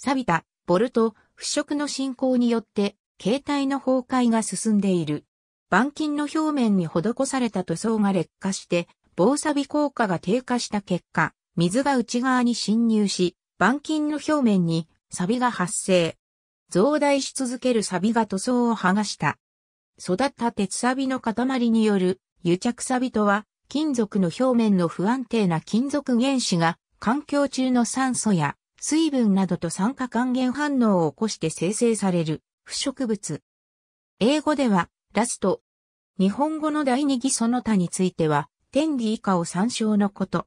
錆びた、ボルト、腐食の進行によって、形態の崩壊が進んでいる。板金の表面に施された塗装が劣化して、防錆効果が低下した結果、水が内側に侵入し、板金の表面に錆が発生。増大し続ける錆が塗装を剥がした。育った鉄錆の塊による癒着錆とは、金属の表面の不安定な金属原子が環境中の酸素や水分などと酸化還元反応を起こして生成される不植物。英語ではラスト。日本語の第二義その他については、天理以下を参照のこと。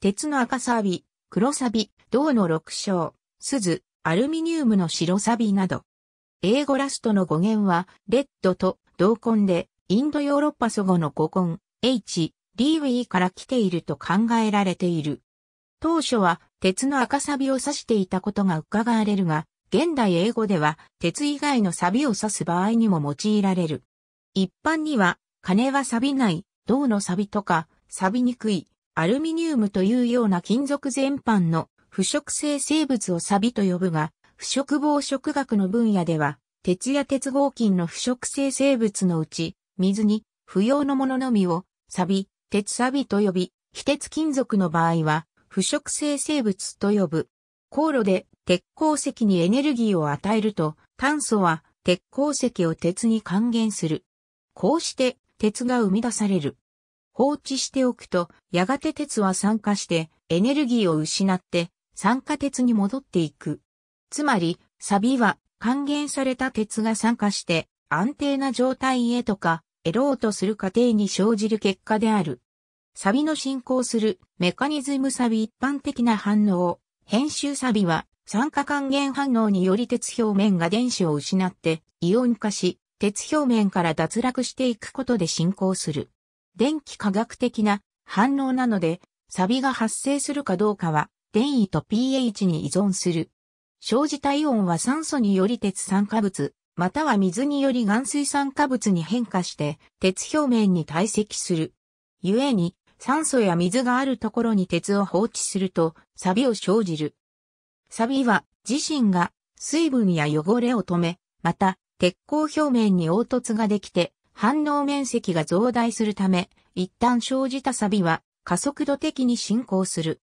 鉄の赤サビ、黒サビ、銅の六章、鈴、アルミニウムの白サビなど。英語ラストの語源は、レッドと同根で、インドヨーロッパ祖語の語根、H、リーウィーから来ていると考えられている。当初は鉄の赤サビを指していたことが伺われるが、現代英語では鉄以外のサビを指す場合にも用いられる。一般には、金は錆びない、銅の錆とか、錆びにくい、アルミニウムというような金属全般の腐食性生物を錆と呼ぶが、腐食防食学の分野では、鉄や鉄合金の腐食性生物のうち、水に不要のもののみを、錆、鉄錆と呼び、非鉄金属の場合は、腐食性生物と呼ぶ。航路で鉄鉱石にエネルギーを与えると、炭素は鉄鉱石を鉄に還元する。こうして鉄が生み出される。放置しておくと、やがて鉄は酸化してエネルギーを失って酸化鉄に戻っていく。つまり、サビは還元された鉄が酸化して安定な状態へとか、得ろうとする過程に生じる結果である。サビの進行するメカニズムサビ一般的な反応。編集サビは酸化還元反応により鉄表面が電子を失ってイオン化し、鉄表面から脱落していくことで進行する。電気化学的な反応なので、サビが発生するかどうかは、電位と pH に依存する。生じたイオンは酸素により鉄酸化物、または水により含水酸化物に変化して、鉄表面に堆積する。故に、酸素や水があるところに鉄を放置すると、錆を生じる。錆は自身が水分や汚れを止め、また鉄鋼表面に凹凸ができて反応面積が増大するため、一旦生じた錆は加速度的に進行する。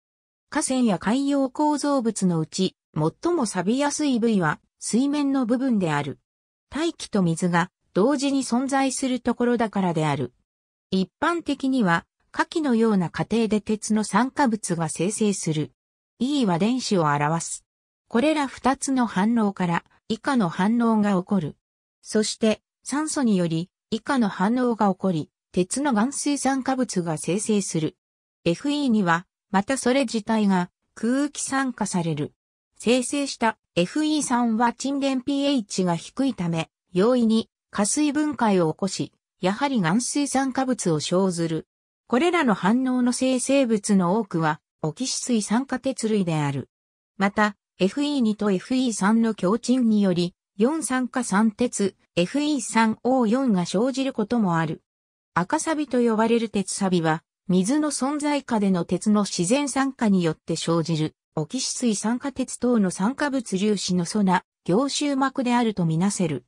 河川や海洋構造物のうち、最も錆びやすい部位は水面の部分である。大気と水が同時に存在するところだからである。一般的には下記のような過程で鉄の酸化物が生成する。E は電子を表す。これら二つの反応から以下の反応が起こる。そして酸素により以下の反応が起こり、鉄の含水酸化物が生成する。FE にはまたそれ自体が空気酸化される。生成した FE3 は沈殿 pH が低いため、容易に加水分解を起こし、やはり含水酸化物を生ずる。これらの反応の生成物の多くは、オキシ水酸化鉄類である。また、FE2 と FE3 の強鎮により、4酸化酸鉄、FE3O4 が生じることもある。赤サビと呼ばれる鉄サビは、水の存在下での鉄の自然酸化によって生じる、オキシ水酸化鉄等の酸化物粒子の素な、凝集膜であるとみなせる。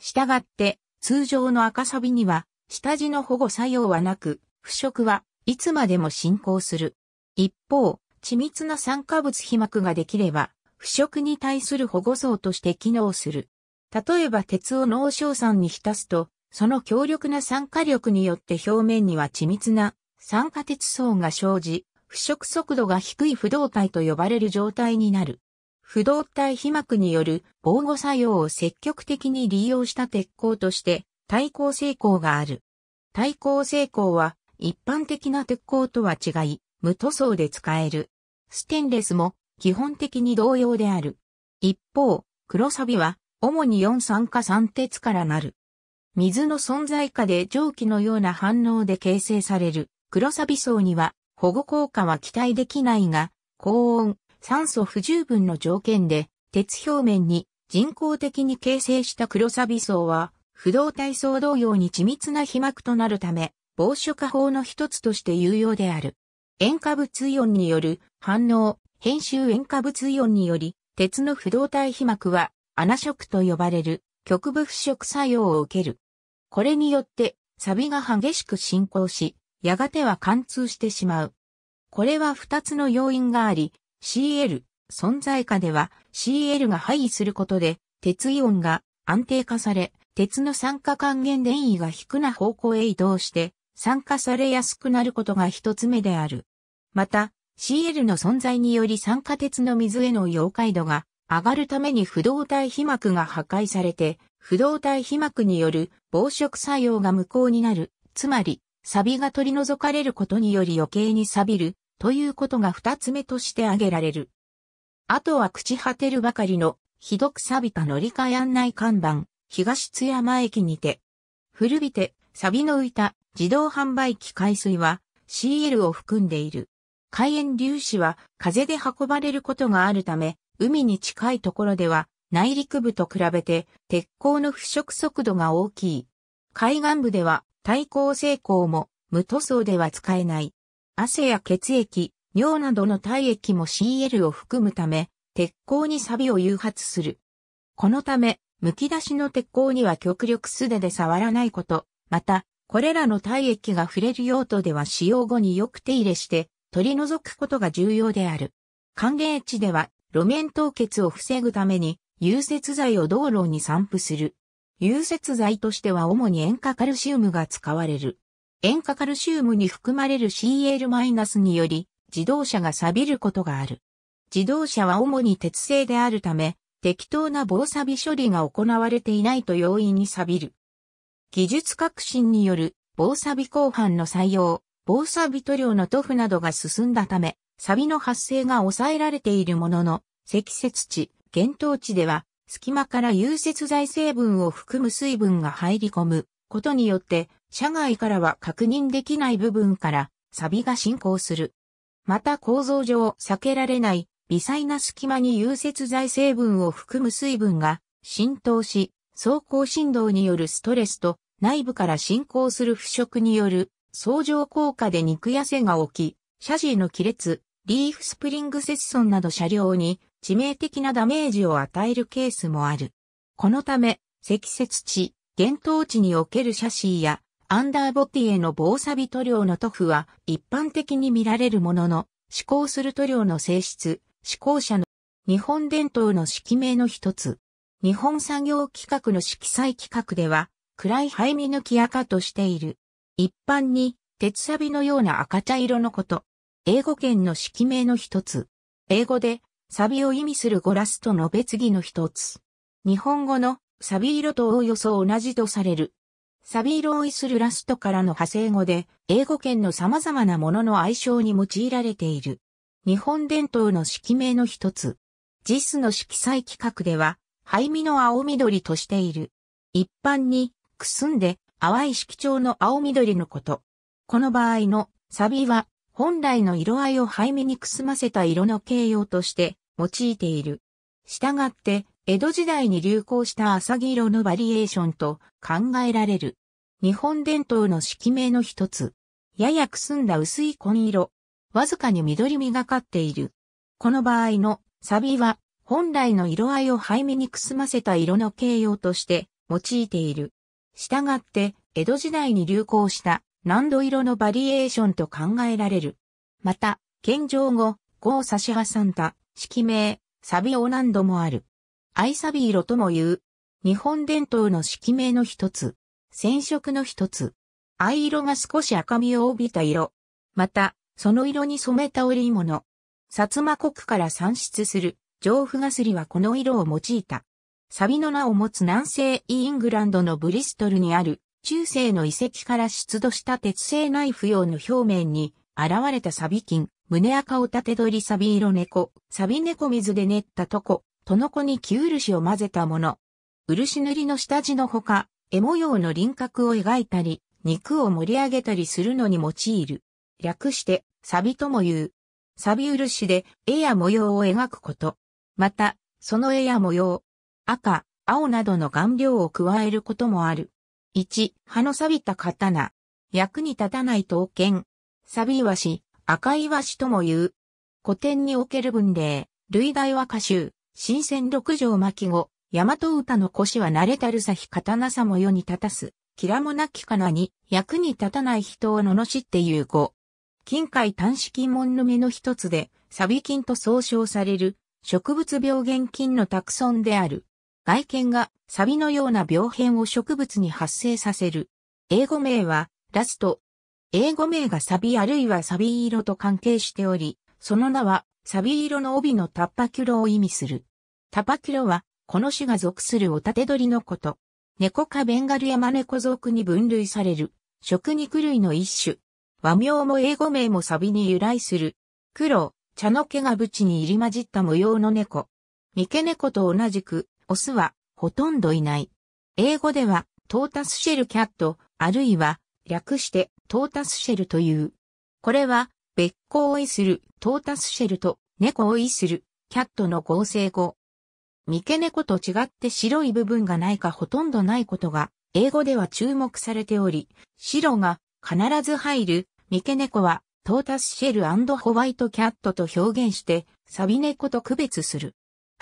したがって、通常の赤サビには、下地の保護作用はなく、腐食はいつまでも進行する。一方、緻密な酸化物被膜ができれば、腐食に対する保護層として機能する。例えば鉄を濃硝酸に浸すと、その強力な酸化力によって表面には緻密な酸化鉄層が生じ、腐食速度が低い不動体と呼ばれる状態になる。不動体被膜による防護作用を積極的に利用した鉄鋼として、対抗成功がある。対抗成功は一般的な鉄鋼とは違い、無塗装で使える。ステンレスも基本的に同様である。一方、黒サビは主に4酸化酸鉄からなる。水の存在下で蒸気のような反応で形成される黒サビ層には保護効果は期待できないが、高温、酸素不十分の条件で鉄表面に人工的に形成した黒サビ層は不動体層同様に緻密な被膜となるため防暑化法の一つとして有用である。塩化物イオンによる反応、編集塩化物イオンにより、鉄の不動体被膜は、穴色と呼ばれる極部腐食作用を受ける。これによって、錆が激しく進行し、やがては貫通してしまう。これは二つの要因があり、CL、存在下では CL が排位することで、鉄イオンが安定化され、鉄の酸化還元電位が低な方向へ移動して、酸化されやすくなることが一つ目である。また、CL の存在により酸化鉄の水への溶解度が上がるために不動体被膜が破壊されて、不動体被膜による防食作用が無効になる、つまり、錆が取り除かれることにより余計に錆びる、ということが二つ目として挙げられる。あとは朽ち果てるばかりの、ひどく錆びた乗り換え案内看板、東津山駅にて、古びて、錆の浮いた自動販売機海水は CL を含んでいる。海塩粒子は風で運ばれることがあるため、海に近いところでは内陸部と比べて鉄鋼の腐食速度が大きい。海岸部では対抗性鋼も無塗装では使えない。汗や血液、尿などの体液も CL を含むため、鉄鋼に錆を誘発する。このため、剥き出しの鉄鋼には極力素手で触らないこと、また、これらの体液が触れる用途では使用後によく手入れして取り除くことが重要である。寒冷地では路面凍結を防ぐために融雪剤を道路に散布する。融雪剤としては主に塩化カルシウムが使われる。塩化カルシウムに含まれる CL- により自動車が錆びることがある。自動車は主に鉄製であるため、適当な防錆処理が行われていないと容易に錆びる。技術革新による防錆ビ板の採用、防錆ビ塗料の塗布などが進んだため、サビの発生が抑えられているものの、積雪地、厳冬地では、隙間から融雪剤成分を含む水分が入り込むことによって、車外からは確認できない部分からサビが進行する。また構造上避けられない微細な隙間に融雪剤成分を含む水分が浸透し、走行振動によるストレスと内部から進行する腐食による相乗効果で肉痩せが起き、シャジーの亀裂、リーフスプリングセッョンなど車両に致命的なダメージを与えるケースもある。このため、積雪地、厳冬地におけるシャシーやアンダーボディへの防錆塗料の塗布は一般的に見られるものの、施行する塗料の性質、施行者の日本伝統の式名の一つ。日本産業規格の色彩規格では、暗い灰見抜き赤としている。一般に、鉄サビのような赤茶色のこと。英語圏の式名の一つ。英語で、サビを意味するゴラスとの別儀の一つ。日本語のサビ色とおおよそ同じとされる。サビ色を意するラストからの派生語で、英語圏の様々なものの愛称に用いられている。日本伝統の式名の一つ。ジスの色彩規格では、灰味の青緑としている。一般に、くすんで淡い色調の青緑のこと。この場合のサビは本来の色合いを早めにくすませた色の形容として用いている。したがって、江戸時代に流行した浅木色のバリエーションと考えられる。日本伝統の色名の一つ。ややくすんだ薄い紺色。わずかに緑みがかっている。この場合のサビは本来の色合いを早めにくすませた色の形容として用いている。従って、江戸時代に流行した難度色のバリエーションと考えられる。また、献上後、語を差し挟んだ、色名、サビオ何度もある。愛サビ色とも言う。日本伝統の色名の一つ。染色の一つ。藍色が少し赤みを帯びた色。また、その色に染めた織物。薩摩国から産出する、上布がすりはこの色を用いた。サビの名を持つ南西イングランドのブリストルにある中世の遺跡から出土した鉄製ナイフ用の表面に現れたサビ菌、胸赤を縦取りサビ色猫、サビ猫水で練ったとこ、トノコに木漆を混ぜたもの。漆塗りの下地のほか、絵模様の輪郭を描いたり、肉を盛り上げたりするのに用いる。略して、サビとも言う。サビ漆で絵や模様を描くこと。また、その絵や模様、赤、青などの顔料を加えることもある。1、葉の錆びた刀。役に立たない刀剣。錆びわし、赤いわしとも言う。古典における文例、類題和歌集、新鮮六条巻語、大和歌の腰は慣れたるさひ刀さも世に立たす。きらもなきかなに、役に立たない人を罵って言う語。近海短式門の目の一つで、錆金と総称される、植物病原菌のタクソンである。外見がサビのような病変を植物に発生させる。英語名はラスト。英語名がサビあるいはサビ色と関係しており、その名はサビ色の帯のタッパキュロを意味する。タッパキュロはこの種が属するオタテドリのこと。猫かベンガル山猫属に分類される食肉類の一種。和名も英語名もサビに由来する。黒、茶の毛が縁に入り混じった模様の猫。三毛猫と同じくオスはほとんどいない。英語ではトータスシェルキャット、あるいは略してトータスシェルという。これは別個を意するトータスシェルと猫を意するキャットの合成語。三毛猫と違って白い部分がないかほとんどないことが英語では注目されており、白が必ず入る三毛猫はトータスシェルホワイトキャットと表現してサビ猫と区別する。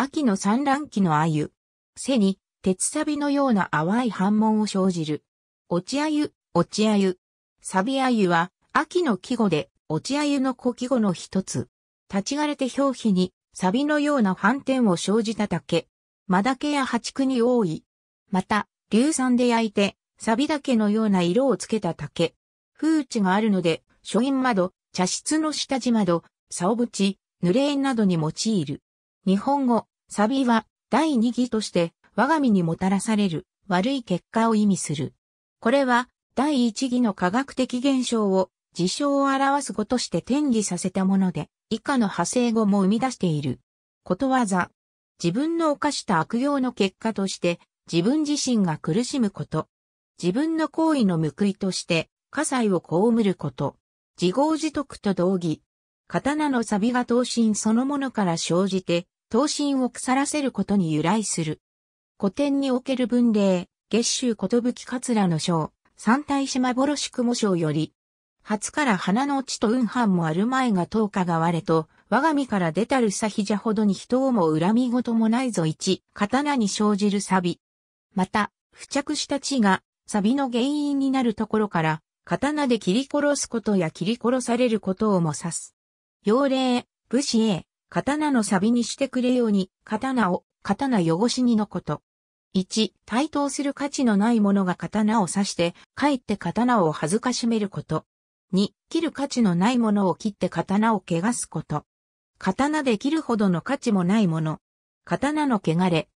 秋の産卵期の鮎。背に、鉄サビのような淡い反紋を生じる。落ち鮎、落ち鮎。サビ鮎は、秋の季語で、落ち鮎の古季語の一つ。立ち枯れて表皮に、サビのような反転を生じた竹。マダケや破竹に多い。また、硫酸で焼いて、サビ竹のような色をつけた竹。風地があるので、書院窓、茶室の下地窓、竿縁、濡れ縁などに用いる。日本語、サビは第二義として我が身にもたらされる悪い結果を意味する。これは第一義の科学的現象を事象を表す語として転義させたもので、以下の派生語も生み出している。ことわざ。自分の犯した悪行の結果として、自分自身が苦しむこと。自分の行為の報いとして、火災を被ること。自業自得と同義。刀の錆が刀身そのものから生じて、刀身を腐らせることに由来する。古典における文例、月か寿桂の章、三体島ぼろし雲章より、初から花の地と雲藩もある前が10日が割れと、我が身から出たるさひじゃほどに人をも恨み事もないぞ一、刀に生じる錆。また、付着した血が、錆の原因になるところから、刀で切り殺すことや切り殺されることをも指す。要令、武士 A、刀のサビにしてくれように、刀を、刀汚しにのこと。1、対等する価値のない者が刀を刺して、かえって刀を恥ずかしめること。2、切る価値のない者を切って刀を汚すこと。刀で切るほどの価値もないもの。刀の汚れ。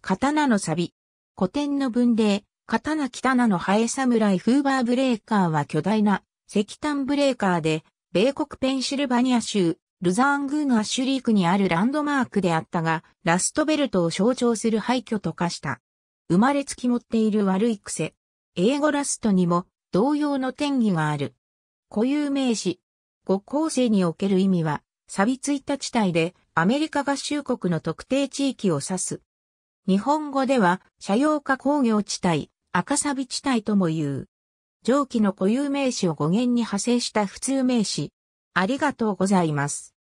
刀の錆。古典の文例、刀汚のハエ侍フーバーブレーカーは巨大な石炭ブレーカーで、米国ペンシルバニア州ルザーン郡アッシュリークにあるランドマークであったが、ラストベルトを象徴する廃墟と化した。生まれつき持っている悪い癖。英語ラストにも同様の定義がある。固有名詞。五構成における意味は、錆びついた地帯でアメリカ合衆国の特定地域を指す。日本語では、車用化工業地帯、赤錆地帯とも言う。上記の固有名詞を語源に派生した普通名詞、ありがとうございます。